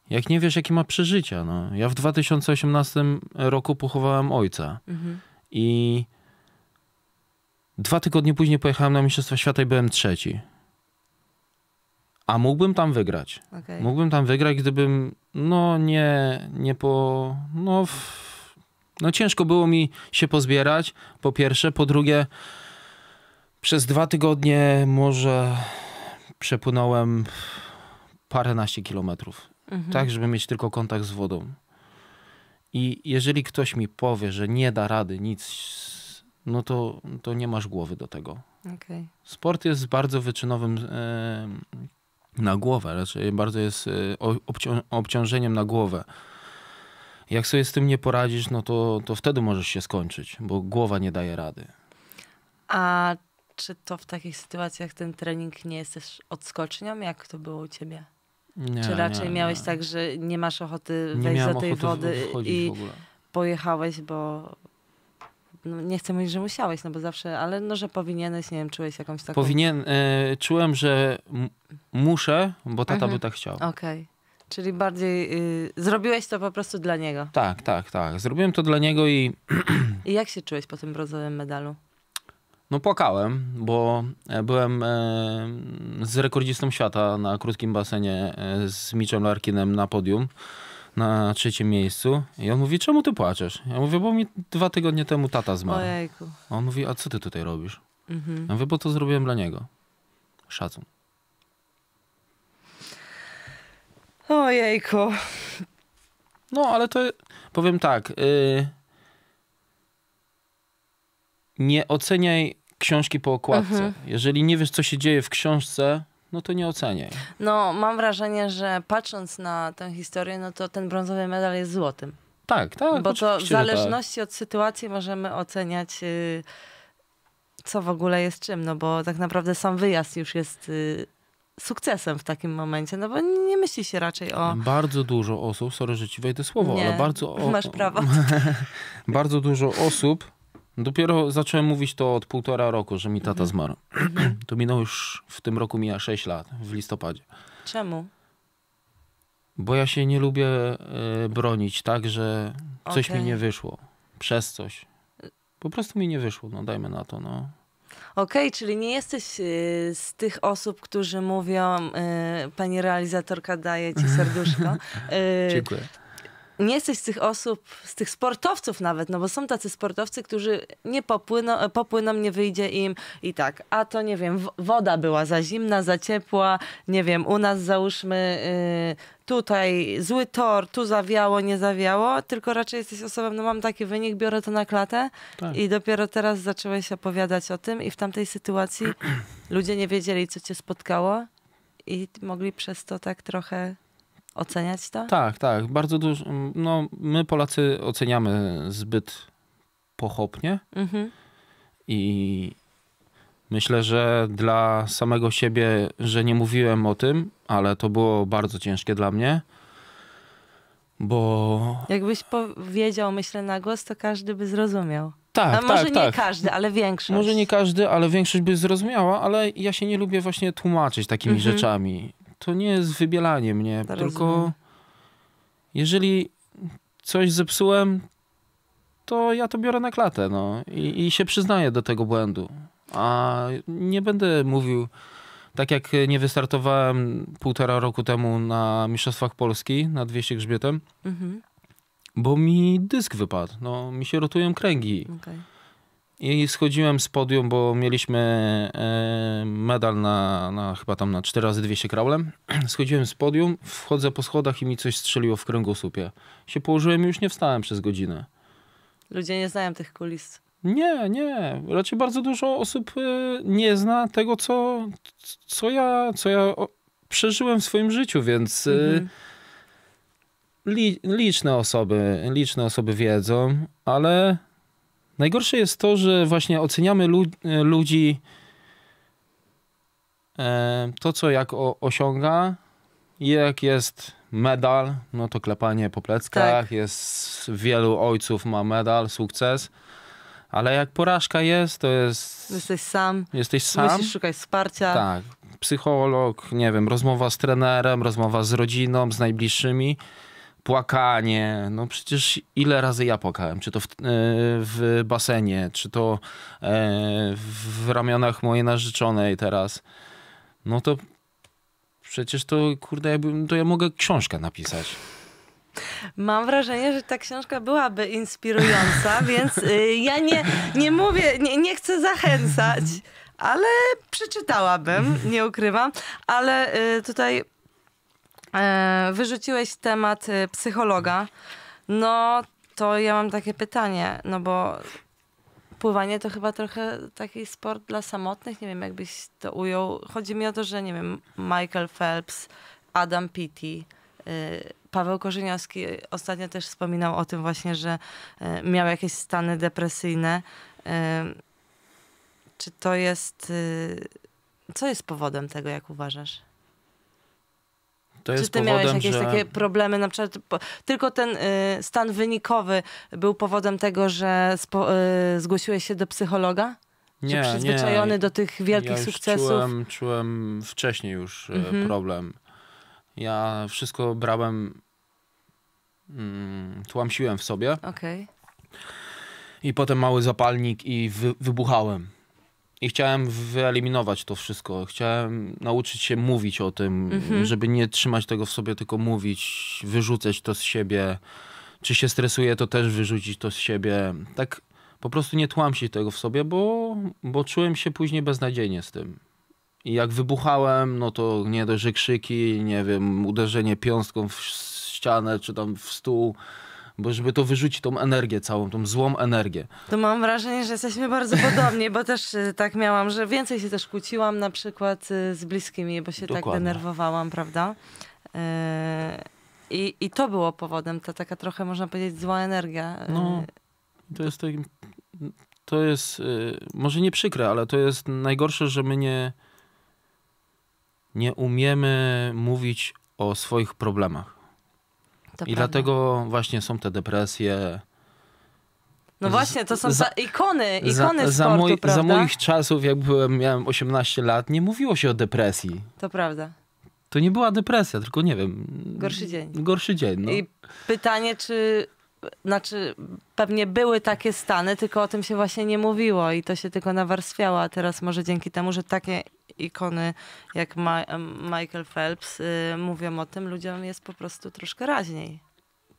jak nie wiesz, jakie ma przeżycia, no. Ja w 2018 roku pochowałem ojca. Mhm. I dwa tygodnie później pojechałem na Mistrzostwa Świata i byłem trzeci. A mógłbym tam wygrać. Okay. Mógłbym tam wygrać, gdybym, no nie, nie po, no... W, no ciężko było mi się pozbierać, po pierwsze. Po drugie, przez dwa tygodnie może przepłynąłem paręnaście kilometrów. Mhm. Tak, żeby mieć tylko kontakt z wodą. I jeżeli ktoś mi powie, że nie da rady nic, no to, to nie masz głowy do tego. Okay. Sport jest bardzo wyczynowym e, na głowę, raczej bardzo jest e, obcią obciążeniem na głowę. Jak sobie z tym nie poradzisz, no to, to wtedy możesz się skończyć, bo głowa nie daje rady. A czy to w takich sytuacjach ten trening nie jest też odskocznią? Jak to było u ciebie? Nie, czy raczej nie, miałeś nie. tak, że nie masz ochoty wejść do tej wody i pojechałeś, bo no, nie chcę mówić, że musiałeś, no bo zawsze, ale no, że powinieneś, nie wiem, czułeś jakąś taką... Powinien, e, czułem, że muszę, bo tata mhm. by tak chciał. Okej. Okay. Czyli bardziej y, zrobiłeś to po prostu dla niego. Tak, tak, tak. Zrobiłem to dla niego i. I jak się czułeś po tym brązowym medalu? No płakałem, bo e, byłem e, z rekordzistą świata na krótkim basenie e, z Mitchem Larkinem na podium na trzecim miejscu i on mówi, czemu ty płaczesz? Ja mówię, bo mi dwa tygodnie temu tata zmarł. Ojejku. on mówi, a co ty tutaj robisz? Mhm. Ja mówię, bo to zrobiłem dla niego. Szacun. Ojejku. No, ale to powiem tak. Y, nie oceniaj książki po okładce. Mhm. Jeżeli nie wiesz, co się dzieje w książce, no to nie oceniaj. No, mam wrażenie, że patrząc na tę historię, no to ten brązowy medal jest złotym. Tak, tak. Bo to w tak. zależności tak. od sytuacji możemy oceniać, y, co w ogóle jest czym, no bo tak naprawdę sam wyjazd już jest. Y, sukcesem w takim momencie, no bo nie myśli się raczej o... Bardzo dużo osób, sorry, że ci wejdę słowo, nie, ale bardzo... O... masz prawo. bardzo dużo osób, dopiero zacząłem mówić to od półtora roku, że mi tata mhm. zmarł. Mhm. to minął już, w tym roku mija 6 lat, w listopadzie. Czemu? Bo ja się nie lubię y, bronić tak, że coś okay. mi nie wyszło. Przez coś. Po prostu mi nie wyszło, no dajmy na to, no. Okej, okay, czyli nie jesteś y, z tych osób, którzy mówią, y, pani realizatorka daje ci serduszko. Y, Dziękuję nie jesteś z tych osób, z tych sportowców nawet, no bo są tacy sportowcy, którzy nie popłyną, popłyną nie wyjdzie im i tak, a to nie wiem, woda była za zimna, za ciepła, nie wiem, u nas załóżmy yy, tutaj zły tor, tu zawiało, nie zawiało, tylko raczej jesteś osobą, no mam taki wynik, biorę to na klatę tak. i dopiero teraz zaczęłaś opowiadać o tym i w tamtej sytuacji ludzie nie wiedzieli, co cię spotkało i mogli przez to tak trochę oceniać to? Tak, tak. Bardzo dużo. No, my Polacy oceniamy zbyt pochopnie. Mhm. I myślę, że dla samego siebie, że nie mówiłem o tym, ale to było bardzo ciężkie dla mnie. Bo. Jakbyś powiedział, myślę, na głos, to każdy by zrozumiał. Tak, A tak, może tak. nie tak. każdy, ale większość. Może nie każdy, ale większość by zrozumiała, ale ja się nie lubię właśnie tłumaczyć takimi mhm. rzeczami to nie jest wybielanie mnie, to tylko rozumiem. jeżeli coś zepsułem, to ja to biorę na klatę no, i, i się przyznaję do tego błędu. A nie będę mówił, tak jak nie wystartowałem półtora roku temu na Mistrzostwach Polski na 200 grzbietem, mhm. bo mi dysk wypadł. No, mi się rotują kręgi. Okay. I schodziłem z podium, bo mieliśmy e, medal na, na chyba tam na 4 razy 200 kraulem. Schodziłem z podium, wchodzę po schodach i mi coś strzeliło w kręgosłupie. Się położyłem i już nie wstałem przez godzinę. Ludzie nie znają tych kulis. Nie, nie. Raczej bardzo dużo osób e, nie zna tego, co, co, ja, co ja przeżyłem w swoim życiu, więc e, mhm. liczne osoby, liczne osoby wiedzą, ale Najgorsze jest to, że właśnie oceniamy lu e, ludzi e, to, co jak osiąga, jak jest medal, no to klepanie po pleckach, tak. jest wielu ojców ma medal, sukces. Ale jak porażka jest, to jest. Jesteś sam. Jesteś sam. Musisz szukać wsparcia. Tak. Psycholog, nie wiem, rozmowa z trenerem, rozmowa z rodziną, z najbliższymi płakanie. No przecież ile razy ja płakałem, czy to w, e, w basenie, czy to e, w ramionach mojej narzeczonej teraz. No to przecież to, kurde, jakbym, to ja mogę książkę napisać. Mam wrażenie, że ta książka byłaby inspirująca, więc y, ja nie, nie mówię, nie, nie chcę zachęcać, ale przeczytałabym, nie ukrywam. Ale y, tutaj E, wyrzuciłeś temat y, psychologa. No to ja mam takie pytanie, no bo pływanie to chyba trochę taki sport dla samotnych, nie wiem jakbyś to ujął. Chodzi mi o to, że nie wiem, Michael Phelps, Adam Pitti, y, Paweł Korzeniowski ostatnio też wspominał o tym właśnie, że y, miał jakieś stany depresyjne. Czy to jest. Co jest powodem tego, jak uważasz? To jest Czy ty powodem, miałeś jakieś że... takie problemy, na przykład tylko ten y, stan wynikowy był powodem tego, że spo, y, zgłosiłeś się do psychologa? Nie, Czy przyzwyczajony nie. do tych wielkich ja sukcesów? Czułem, czułem wcześniej już e, mhm. problem. Ja wszystko brałem, mm, tłamsiłem w sobie. Okej. Okay. I potem mały zapalnik i wy, wybuchałem i chciałem wyeliminować to wszystko. Chciałem nauczyć się mówić o tym, mhm. żeby nie trzymać tego w sobie, tylko mówić, wyrzucać to z siebie. Czy się stresuje, to też wyrzucić to z siebie. Tak po prostu nie tłamsić tego w sobie, bo, bo czułem się później beznadziejnie z tym. I jak wybuchałem, no to nie dość, krzyki, nie wiem, uderzenie piąstką w ścianę czy tam w stół bo żeby to wyrzucić, tą energię całą, tą złą energię. To mam wrażenie, że jesteśmy bardzo podobni, bo też y, tak miałam, że więcej się też kłóciłam na przykład y, z bliskimi, bo się tak Dokładnie. tak denerwowałam, prawda? Y, I, I to było powodem, ta taka trochę, można powiedzieć, zła energia. No, to jest, to, to jest może nie przykre, ale to jest najgorsze, że my nie, nie umiemy mówić o swoich problemach. I dlatego właśnie są te depresje. No właśnie, to są za, ikony, ikony za, sportu, za, za moich czasów, jak byłem, miałem 18 lat, nie mówiło się o depresji. To prawda. To nie była depresja, tylko nie wiem. Gorszy dzień. Gorszy dzień. No. I pytanie, czy znaczy pewnie były takie stany, tylko o tym się właśnie nie mówiło i to się tylko nawarstwiało, a teraz może dzięki temu, że takie ikony jak Ma Michael Phelps y, mówią o tym, ludziom jest po prostu troszkę raźniej.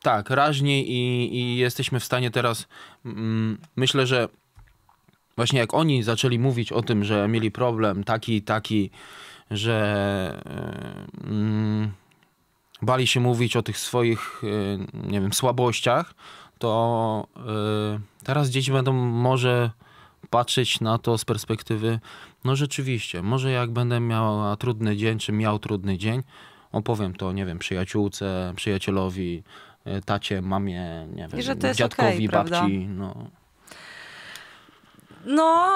Tak, raźniej i, i jesteśmy w stanie teraz, mm, myślę, że właśnie jak oni zaczęli mówić o tym, że mieli problem taki, taki, że e, mm, bali się mówić o tych swoich, e, nie wiem, słabościach, to y, teraz dzieci będą może patrzeć na to z perspektywy, no rzeczywiście, może jak będę miała trudny dzień, czy miał trudny dzień, opowiem to, nie wiem, przyjaciółce, przyjacielowi, y, tacie, mamie, nie wiem, że to jest dziadkowi, okay, babci. No. no,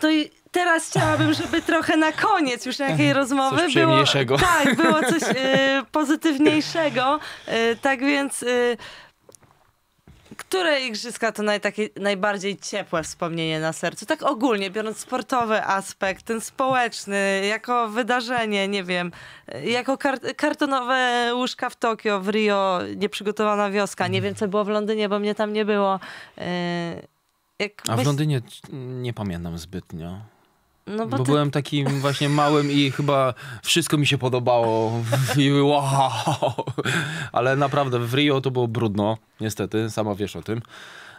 to teraz chciałabym, żeby trochę na koniec już jakiejś rozmowy coś było. Tak, było coś y, pozytywniejszego. Y, tak więc. Y, które igrzyska to naj, takie, najbardziej ciepłe wspomnienie na sercu? Tak ogólnie, biorąc sportowy aspekt, ten społeczny, jako wydarzenie, nie wiem, jako kar kartonowe łóżka w Tokio, w Rio, nieprzygotowana wioska. Nie wiem, co było w Londynie, bo mnie tam nie było. Yy, A w Londynie nie pamiętam zbytnio. No bo, bo ty... byłem takim właśnie małym i chyba wszystko mi się podobało. I wow. Ale naprawdę w Rio to było brudno, niestety, sama wiesz o tym.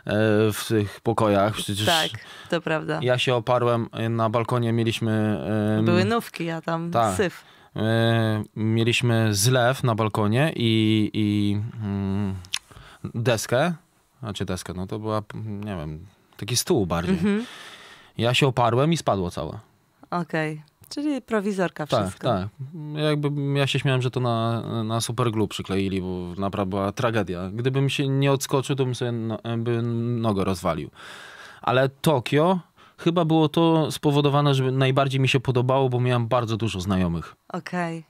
E, w tych pokojach. Przecież tak, to prawda. Ja się oparłem, e, na balkonie mieliśmy. Były nówki, ja tam tak. syf. E, mieliśmy zlew na balkonie i, i mm, deskę. Znaczy deskę, no to była, nie wiem, taki stół bardziej. Mhm. Ja się oparłem i spadło całe. Okej. Okay. Czyli prowizorka tak, wszystko. Tak, tak. Jakby ja się śmiałem, że to na, na superglue przykleili, bo naprawdę była tragedia. Gdybym się nie odskoczył, to bym sobie no, by nogę rozwalił. Ale Tokio chyba było to spowodowane, że najbardziej mi się podobało, bo miałem bardzo dużo znajomych. Okej. Okay.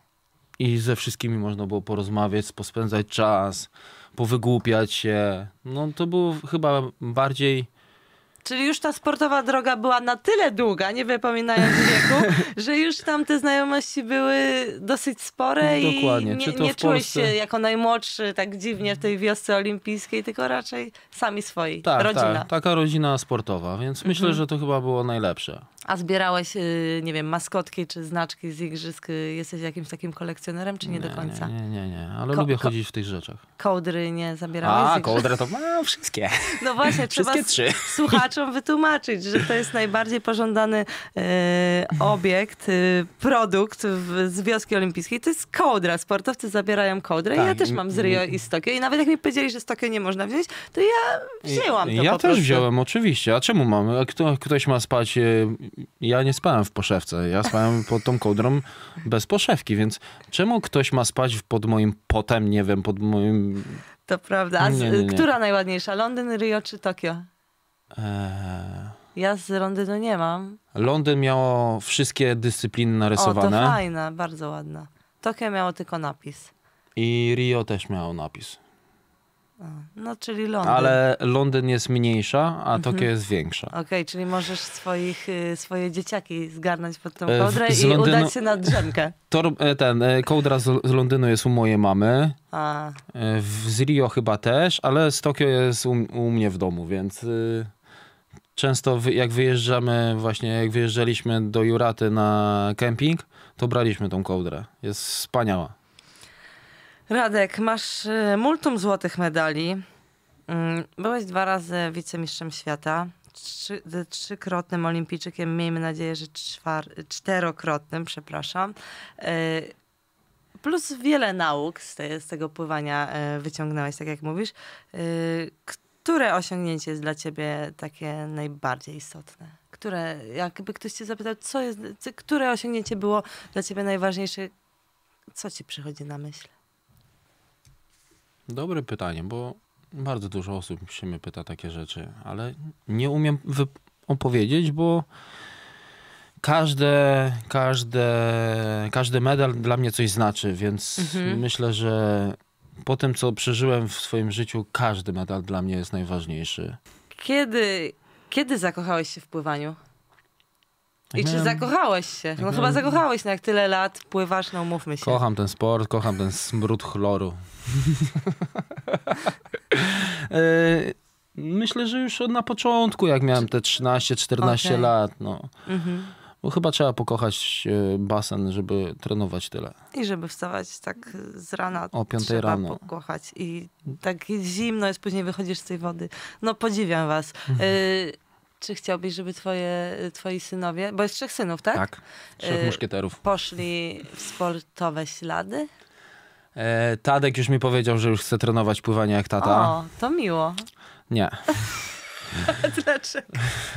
I ze wszystkimi można było porozmawiać, pospędzać czas, powygłupiać się. No to było chyba bardziej Czyli już ta sportowa droga była na tyle długa, nie wypominając wieku, że już tam te znajomości były dosyć spore Dokładnie. i nie, nie czułeś się jako najmłodszy tak dziwnie w tej wiosce olimpijskiej, tylko raczej sami swoi, tak, tak. rodzina. Tak, taka rodzina sportowa, więc mhm. myślę, że to chyba było najlepsze. A zbierałeś, y, nie wiem, maskotki czy znaczki z igrzysk? Y, jesteś jakimś takim kolekcjonerem, czy nie, nie do końca? Nie, nie, nie, nie. ale ko lubię chodzić w tych rzeczach. Kołdry nie zabierałeś? A, kołdry to no, wszystkie. No właśnie, wszystkie trzy. Słuchaj słuchaczom wytłumaczyć, że to jest najbardziej pożądany e, obiekt, e, produkt w, z wioski olimpijskiej. To jest kołdra. Sportowcy zabierają kołdrę tak. ja też mam z Rio i z Tokio. I nawet jak mi powiedzieli, że z Tokio nie można wziąć, to ja wzięłam to Ja też prostu. wziąłem, oczywiście. A czemu mam? kto, ktoś ma spać? E, ja nie spałem w poszewce. Ja spałem pod tą kołdrą bez poszewki, więc czemu ktoś ma spać pod moim potem, nie wiem, pod moim... To prawda. A nie, nie, nie. która najładniejsza? Londyn, Rio czy Tokio? Eee... Ja z Londynu nie mam. Londyn miało wszystkie dyscypliny narysowane. O, to fajne, bardzo ładne. Tokio miało tylko napis. I Rio też miało napis. No, czyli Londyn. Ale Londyn jest mniejsza, a mhm. Tokio jest większa. Okej, okay, czyli możesz swoich, y, swoje dzieciaki zgarnąć pod tą e, kołdrę w, i udać się na drzemkę. Tor, e, ten, e, kołdra z, z Londynu jest u mojej mamy. A. W, z Rio chyba też, ale z Tokio jest u, u mnie w domu, więc... Y, często jak wyjeżdżamy, właśnie jak wyjeżdżaliśmy do Juraty na kemping, to braliśmy tą kołdrę. Jest wspaniała. Radek, masz y, multum złotych medali. Mm, byłeś dwa razy wicemistrzem świata, trzy, trzykrotnym olimpijczykiem, miejmy nadzieję, że czwar, czterokrotnym, przepraszam. Y, plus wiele nauk z, te, z tego pływania y, wyciągnąłeś, tak jak mówisz które osiągnięcie jest dla ciebie takie najbardziej istotne? Które, jakby ktoś cię zapytał, co jest, co, które osiągnięcie było dla ciebie najważniejsze, co ci przychodzi na myśl? Dobre pytanie, bo bardzo dużo osób się mnie pyta takie rzeczy, ale nie umiem opowiedzieć, bo każde, każde, każdy medal dla mnie coś znaczy, więc mhm. myślę, że po tym, co przeżyłem w swoim życiu, każdy medal dla mnie jest najważniejszy. Kiedy, kiedy zakochałeś się w pływaniu? I czy zakochałeś się? No chyba zakochałeś, no jak tyle lat pływasz, no mówmy się. Kocham ten sport, kocham ten smród chloru. E, myślę, że już na początku, jak miałem te 13-14 okay. lat, no. Mhm. Bo chyba trzeba pokochać e, basen, żeby trenować tyle. I żeby wstawać tak z rana. O 5 trzeba rano. pokochać. I tak zimno jest, później wychodzisz z tej wody. No podziwiam was. Y czy chciałbyś, żeby twoje, twoi synowie, bo jest trzech synów, tak? Tak, trzech e, muszkieterów. Poszli w sportowe ślady? E, Tadek już mi powiedział, że już chce trenować pływanie jak tata. O, to miło. Nie. Dlaczego?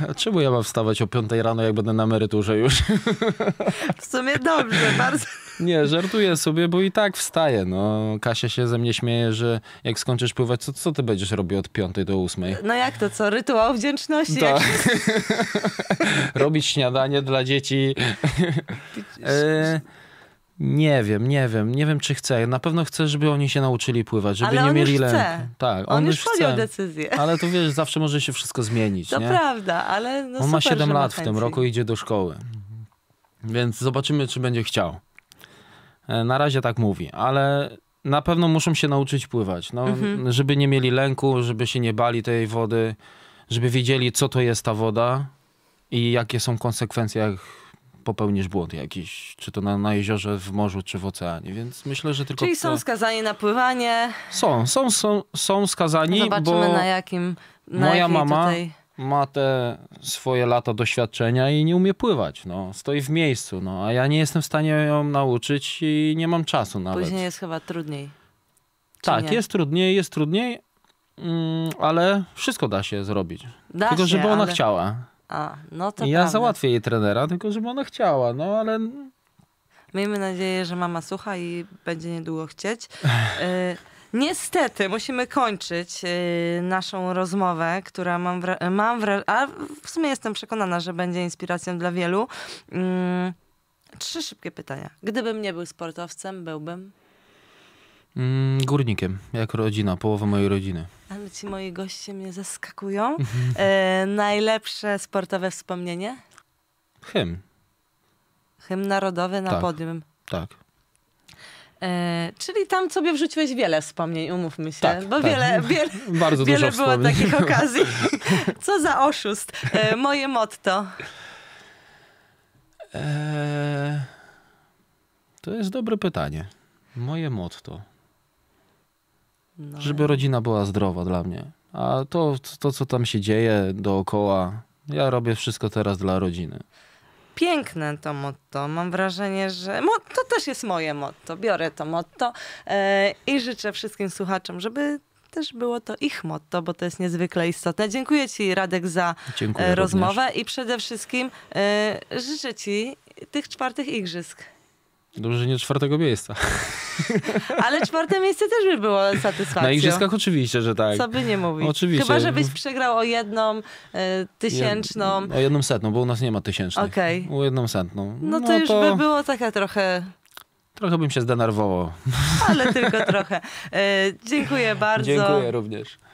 A czemu ja mam wstawać o 5 rano, jak będę na emeryturze już? W sumie dobrze, bardzo. Nie, żartuję sobie, bo i tak wstaję. No, Kasia się ze mnie śmieje, że jak skończysz pływać, co, co ty będziesz robił od 5 do 8? No jak to, co? Rytuał wdzięczności? Tak. Robić śniadanie dla dzieci. E nie wiem, nie wiem, nie wiem czy chcę. Na pewno chcę, żeby oni się nauczyli pływać, żeby nie mieli lęku. Tak, on, on już, już podjął decyzję. Ale to wiesz, zawsze może się wszystko zmienić. To nie? prawda, ale no On super, ma 7 lat ma w tym roku, idzie do szkoły. Więc zobaczymy, czy będzie chciał. E, na razie tak mówi, ale na pewno muszą się nauczyć pływać. No, mhm. Żeby nie mieli lęku, żeby się nie bali tej wody, żeby wiedzieli, co to jest ta woda i jakie są konsekwencje, jak popełnisz błąd jakiś, czy to na, na jeziorze, w morzu, czy w oceanie, więc myślę, że tylko... Czyli są skazani na pływanie. Są, są, są, są skazani, Zobaczymy bo na jakim, na moja mama tutaj... ma te swoje lata doświadczenia i nie umie pływać, no, stoi w miejscu, no, a ja nie jestem w stanie ją nauczyć i nie mam czasu nawet. Później jest chyba trudniej. Tak, nie? jest trudniej, jest trudniej, mm, ale wszystko da się zrobić. Da tylko, się, żeby ona ale... chciała. A, no to Ja załatwię jej trenera, tylko żeby ona chciała, no ale... Miejmy nadzieję, że mama słucha i będzie niedługo chcieć. Y, niestety musimy kończyć y, naszą rozmowę, która mam, wra- mam wra- a w sumie jestem przekonana, że będzie inspiracją dla wielu. Mm, trzy szybkie pytania. Gdybym nie był sportowcem, byłbym? Mm, górnikiem, jak rodzina, połowa mojej rodziny. Ale ci moi goście mnie zaskakują. Mhm. E, najlepsze sportowe wspomnienie? Hymn. Hymn narodowy na tak, podium. Tak. E, czyli tam sobie wrzuciłeś wiele wspomnień, umówmy się, tak, bo tak. wiele, wiele, Bardzo wiele było wspomnień. takich okazji. Co za oszust. E, moje motto. E, to jest dobre pytanie. Moje motto. No. Żeby rodzina była zdrowa dla mnie. A to, to, co tam się dzieje dookoła, ja robię wszystko teraz dla rodziny. Piękne to motto. Mam wrażenie, że to też jest moje motto. Biorę to motto e, i życzę wszystkim słuchaczom, żeby też było to ich motto, bo to jest niezwykle istotne. Dziękuję Ci, Radek, za e, Dziękuję rozmowę również. i przede wszystkim e, życzę Ci tych czwartych igrzysk. Dobrze, że nie czwartego miejsca. Ale czwarte miejsce też by było satysfakcją. Na igrzyskach oczywiście, że tak. Co by nie mówić. Oczywiście. Chyba, żebyś przegrał o jedną y, tysięczną. Jed, o jedną setną, bo u nas nie ma tysięcznych. Okej. Okay. O jedną setną. No, no to już to... by było taka trochę... Trochę bym się zdenerwował. Ale tylko trochę. Y, dziękuję bardzo. Dziękuję również.